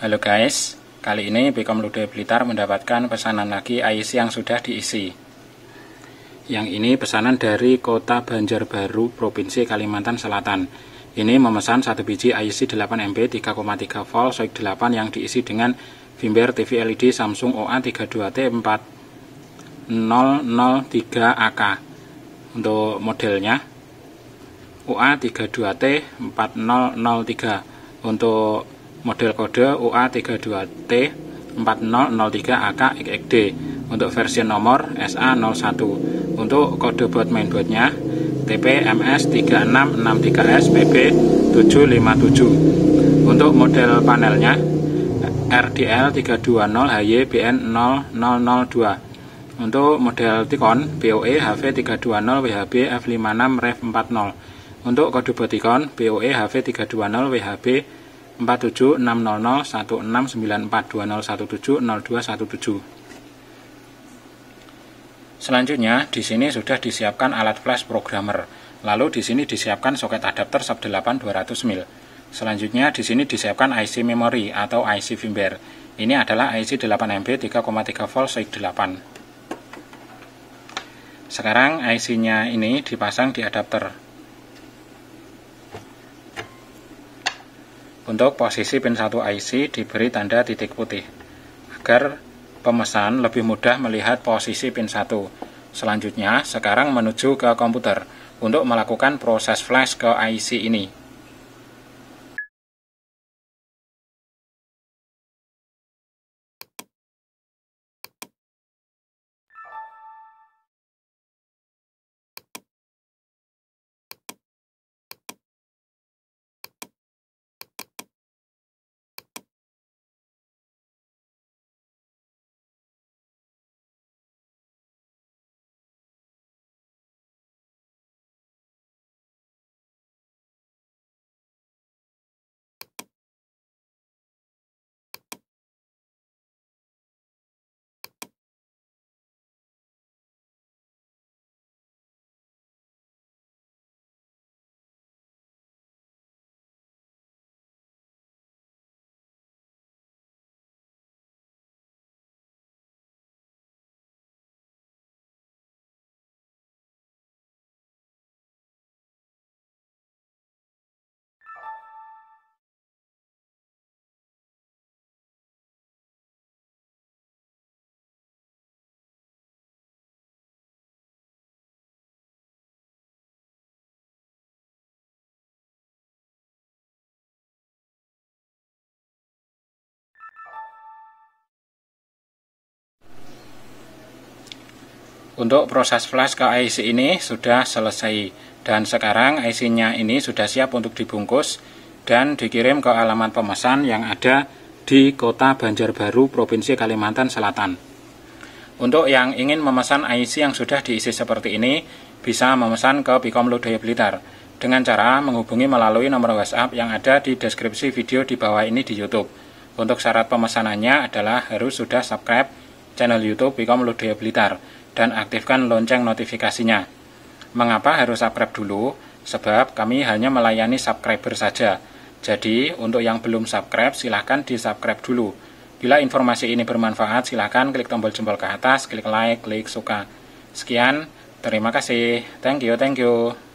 Halo guys, kali ini Bekom Lude Blitar mendapatkan pesanan lagi IC yang sudah diisi. Yang ini pesanan dari kota Banjarbaru, Provinsi Kalimantan Selatan. Ini memesan satu biji IC 8 mp 3,3 volt SOIC 8 yang diisi dengan firmware TV LED Samsung OA32T4003AK untuk modelnya OA32T4003 untuk model kode UA32T 4003AK XXD untuk versi nomor SA01 untuk kode buat mainboardnya TPMS 3663S 757 untuk model panelnya RDL 320 HY BN 0002 untuk model Tikon BOE HV 320 WHB F56 Ref 40 untuk kode buat Tikon BOE HV 320 WHB 47600169420170217. Selanjutnya, di sini sudah disiapkan alat flash programmer. Lalu di sini disiapkan soket adapter sub 200 mil. Selanjutnya di sini disiapkan IC memory atau IC firmware. Ini adalah IC 8 MB 3,3 volt SOIC 8. Sekarang IC-nya ini dipasang di adapter. Untuk posisi pin 1 IC diberi tanda titik putih agar pemesan lebih mudah melihat posisi pin 1. Selanjutnya, sekarang menuju ke komputer untuk melakukan proses flash ke IC ini. Untuk proses flash ke IC ini sudah selesai dan sekarang IC-nya ini sudah siap untuk dibungkus dan dikirim ke alamat pemesan yang ada di kota Banjarbaru, Provinsi Kalimantan Selatan. Untuk yang ingin memesan IC yang sudah diisi seperti ini, bisa memesan ke Pikom Lodaya Blitar dengan cara menghubungi melalui nomor WhatsApp yang ada di deskripsi video di bawah ini di YouTube. Untuk syarat pemesanannya adalah harus sudah subscribe channel YouTube Bikom Lodaya Blitar dan aktifkan lonceng notifikasinya. Mengapa harus subscribe dulu? Sebab kami hanya melayani subscriber saja. Jadi, untuk yang belum subscribe, silahkan di-subscribe dulu. Bila informasi ini bermanfaat, silahkan klik tombol jempol ke atas, klik like, klik suka. Sekian, terima kasih. Thank you, thank you.